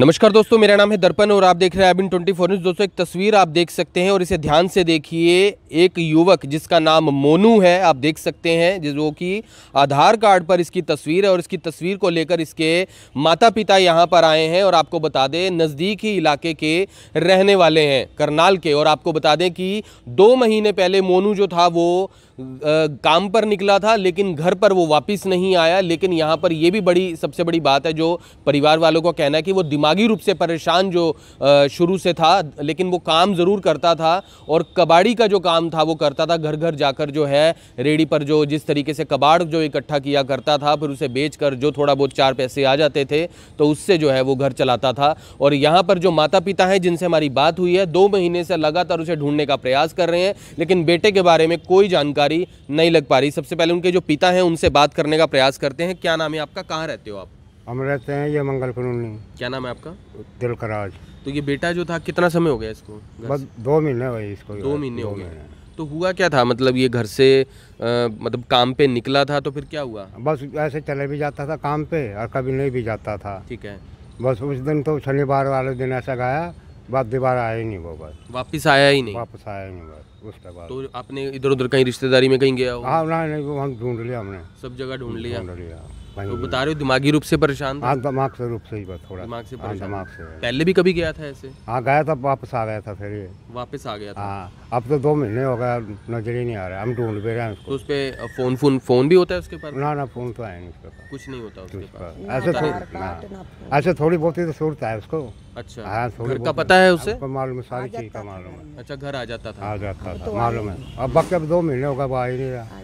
नमस्कार दोस्तों मेरा नाम है दर्पण और आप देख रहे हैं एबिन ट्वेंटी फोर न्यूज़ दोस्तों एक तस्वीर आप देख सकते हैं और इसे ध्यान से देखिए एक युवक जिसका नाम मोनू है आप देख सकते हैं जो कि आधार कार्ड पर इसकी तस्वीर है और इसकी तस्वीर को लेकर इसके माता पिता यहां पर आए हैं और आपको बता दें नज़दीक ही इलाके के रहने वाले हैं करनाल के और आपको बता दें कि दो महीने पहले मोनू जो था वो काम पर निकला था लेकिन घर पर वो वापस नहीं आया लेकिन यहाँ पर ये भी बड़ी सबसे बड़ी बात है जो परिवार वालों का कहना है कि वो दिमाग दिमागी रूप से परेशान जो शुरू से था लेकिन वो काम ज़रूर करता था और कबाड़ी का जो काम था वो करता था घर घर जाकर जो है रेडी पर जो जिस तरीके से कबाड़ जो इकट्ठा किया करता था फिर उसे बेच कर जो थोड़ा बहुत चार पैसे आ जाते थे तो उससे जो है वो घर चलाता था और यहाँ पर जो माता पिता हैं जिनसे हमारी बात हुई है दो महीने से लगातार उसे ढूंढने का प्रयास कर रहे हैं लेकिन बेटे के बारे में कोई जानकारी नहीं लग पा रही सबसे पहले उनके जो पिता हैं उनसे बात करने का प्रयास करते हैं क्या नाम है आपका कहाँ रहते हो आप हम रहते हैं ये मंगल कॉलोनी क्या नाम है आपका दिल कराज तो ये बेटा जो था कितना समय हो गया इसको बस दो महीने भाई इसको दो महीने हो गए तो हुआ क्या था मतलब ये घर से आ, मतलब काम पे निकला था तो फिर क्या हुआ बस ऐसे चले भी जाता था काम पे और कभी नहीं भी जाता था ठीक है बस उस दिन तो शनिवार वाले दिन ऐसा गया बाद दोबारा आया ही नहीं वो बस वापस आया ही नहीं वापस आया ही नहीं बस उसके बाद तो आपने इधर उधर कहीं रिश्तेदारी में कहीं गया हाँ नहीं नहीं वो हम ढूंढ लिया हमने सब जगह ढूंढ लिया ढूंढ लिया तो बता रहे हो दिमागी रूप से परेशान हाँ दिमाग से रूप से ही बस थोड़ा दिमाग से हाँ, परेशान दिमाग से पहले भी कभी गया था ऐसे हाँ गया था वापस आ गया था फिर वापस आ गया था हाँ अब तो दो महीने हो गया नजर ही नहीं आ रहा हम ढूंढ भी रहे हैं उसको तो उस पे फोन फोन फोन भी होता है उसके पास ना ना फोन तो आया नहीं उसके पास कुछ नहीं होता उसके पास ऐसे हाँ। ऐसे थोड़ी बहुत ही तो सूरत है उसको अच्छा हाँ, घर का पता है उसे तो मालूम है सारी चीज का मालूम है अच्छा घर आ जाता था आ जाता था तो मालूम है अब बाकी अब दो महीने हो गया वो आ ही नहीं रहा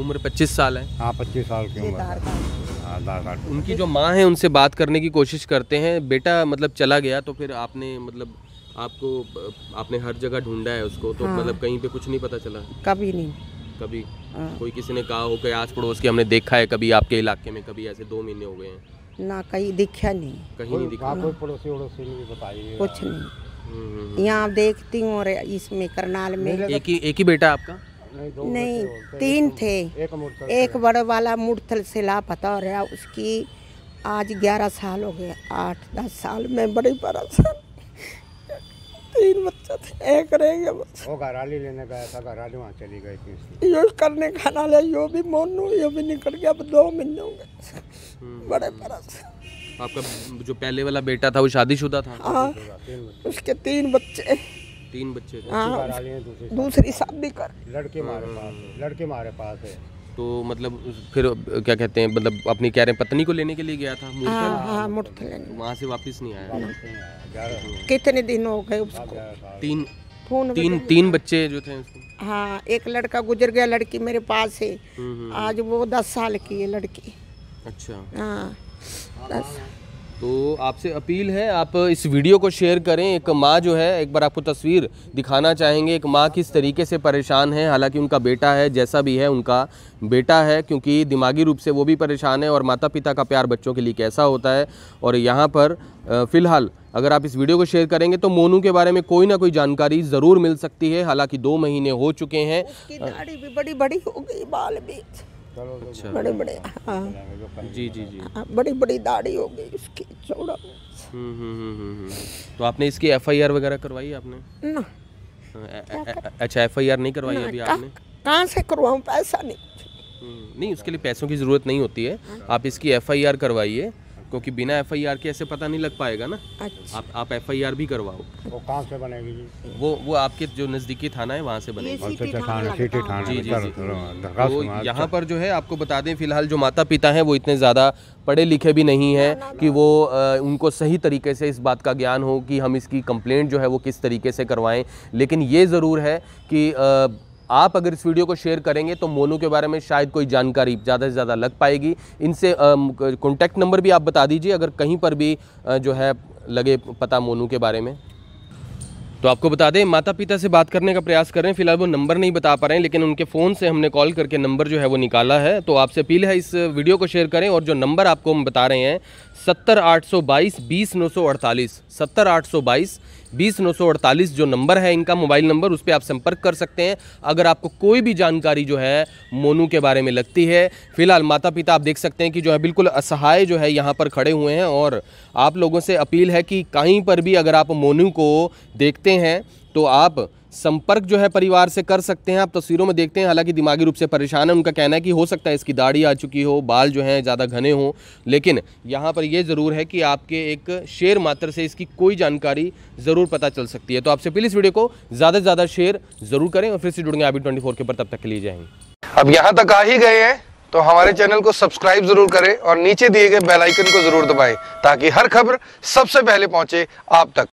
उम्र 25 साल है हाँ 25 साल की उम्र हाँ, उनकी जो माँ है उनसे बात करने की कोशिश करते हैं बेटा मतलब चला गया तो फिर आपने मतलब आपको आपने हर जगह ढूंढा है उसको तो हाँ। मतलब कहीं पे कुछ नहीं पता चला कभी नहीं कभी हाँ। कोई किसी ने कहा हो कि आस पड़ोस के हमने देखा है कभी आपके इलाके में कभी ऐसे दो महीने हो गए हैं ना कहीं दिखा नहीं कहीं नहीं दिखा हाँ, कोई पड़ोसी पड़ोसी नहीं बताई कुछ नहीं हम्म, हम्म, हम्म। यहाँ देखती हूँ और इसमें करनाल में एक ही एक ही बेटा आपका नहीं, दो नहीं थे तीन थे एक, एक बड़े वाला मूर्थल से लापता हो रहा उसकी आज ग्यारह साल हो गए आठ दस साल में बड़ी साल तीन बच्चे थे एक रह गया वो घराली लेने गया था घराली वहाँ चली गई थी यो करने खाना ले यो भी मोनू यो भी निकल गया अब दो महीने हो गए हम्म। बड़े परेशान आपका जो पहले वाला बेटा था वो शादीशुदा था हाँ उसके तीन बच्चे तीन बच्चे थे हाँ, दूसरी शादी कर लड़के मारे पास लड़के मारे पास है तो मतलब फिर क्या कहते हैं मतलब अपनी कह रहे हैं पत्नी को लेने के लिए गया था हाँ, हाँ, तो वहाँ से वापस नहीं आया कितने दिन हो गए उसको तीन तीन तीन बच्चे जो थे हाँ एक लड़का गुजर गया लड़की मेरे पास है हम्म, हम्म, हम्म। आज वो दस साल की है लड़की अच्छा हाँ दस तो आपसे अपील है आप इस वीडियो को शेयर करें एक माँ जो है एक बार आपको तस्वीर दिखाना चाहेंगे एक माँ किस तरीके से परेशान है हालांकि उनका बेटा है जैसा भी है उनका बेटा है क्योंकि दिमागी रूप से वो भी परेशान है और माता पिता का प्यार बच्चों के लिए कैसा होता है और यहाँ पर फ़िलहाल अगर आप इस वीडियो को शेयर करेंगे तो मोनू के बारे में कोई ना कोई जानकारी ज़रूर मिल सकती है हालांकि दो महीने हो चुके हैं भी बड़ी बड़ी हो गई बाल बीच अच्छा बड़े बड़े हाँ जी जी जी हाँ, बड़ी बड़ी दाढ़ी हो गई उसकी चौड़ा हम्म हम्म, हम्म, हम्म हम्म तो आपने इसकी एफआईआर वगैरह करवाई आपने ना हाँ, अच्छा एफआईआर नहीं करवाई अभी आपने कहाँ से करवाऊँ पैसा नहीं नहीं उसके लिए पैसों की ज़रूरत नहीं होती है हाँ। आप इसकी एफआईआर करवाइए क्योंकि बिना एफआईआर के ऐसे पता नहीं लग पाएगा ना अच्छा। आप आप एफआईआर भी करवाओ अच्छा। वो कहाँ से बनेगी जी वो वो आपके जो नज़दीकी थाना है वहाँ से बनेगी अच्छा, अच्छा, जी जी तो यहाँ पर जो है आपको बता दें फिलहाल जो माता पिता हैं वो इतने ज़्यादा पढ़े लिखे भी नहीं हैं कि वो उनको सही तरीके से इस बात का ज्ञान हो कि हम इसकी कंप्लेंट जो है वो किस तरीके से करवाएं लेकिन ये ज़रूर है कि आप अगर इस वीडियो को शेयर करेंगे तो मोनू के बारे में शायद कोई जानकारी ज़्यादा से ज़्यादा लग पाएगी इनसे कॉन्टैक्ट नंबर भी आप बता दीजिए अगर कहीं पर भी जो है लगे पता मोनू के बारे में तो आपको बता दें माता पिता से बात करने का प्रयास कर रहे हैं फिलहाल वो नंबर नहीं बता पा रहे हैं लेकिन उनके फ़ोन से हमने कॉल करके नंबर जो है वो निकाला है तो आपसे अपील है इस वीडियो को शेयर करें और जो नंबर आपको हम बता रहे हैं सत्तर आठ सौ बाईस बीस नौ सौ अड़तालीस सत्तर आठ सौ बाईस बीस नौ सौ अड़तालीस जो नंबर है इनका मोबाइल नंबर उस पर आप संपर्क कर सकते हैं अगर आपको कोई भी जानकारी जो है मोनू के बारे में लगती है फिलहाल माता पिता आप देख सकते हैं कि जो है बिल्कुल असहाय जो है यहाँ पर खड़े हुए हैं और आप लोगों से अपील है कि कहीं पर भी अगर आप मोनू को देखते हैं तो आप संपर्क जो है परिवार से कर सकते हैं आप तस्वीरों में देखते हैं हालांकि दिमागी रूप से परेशान है उनका कहना है कि हो सकता है इसकी दाढ़ी आ चुकी हो बाल जो हैं ज़्यादा घने हों लेकिन यहाँ पर यह ज़रूर है कि आपके एक शेयर मात्र से इसकी कोई जानकारी ज़रूर पता चल सकती है तो आपसे प्लीज़ वीडियो को ज़्यादा से ज़्यादा शेयर ज़रूर करें और फिर से जुड़ेंगे अभी ट्वेंटी के ऊपर तब तक के लिए जाएंगे अब यहाँ तक आ ही गए हैं तो हमारे चैनल को सब्सक्राइब जरूर करें और नीचे दिए गए बेल आइकन को जरूर दबाएं ताकि हर खबर सबसे पहले पहुंचे आप तक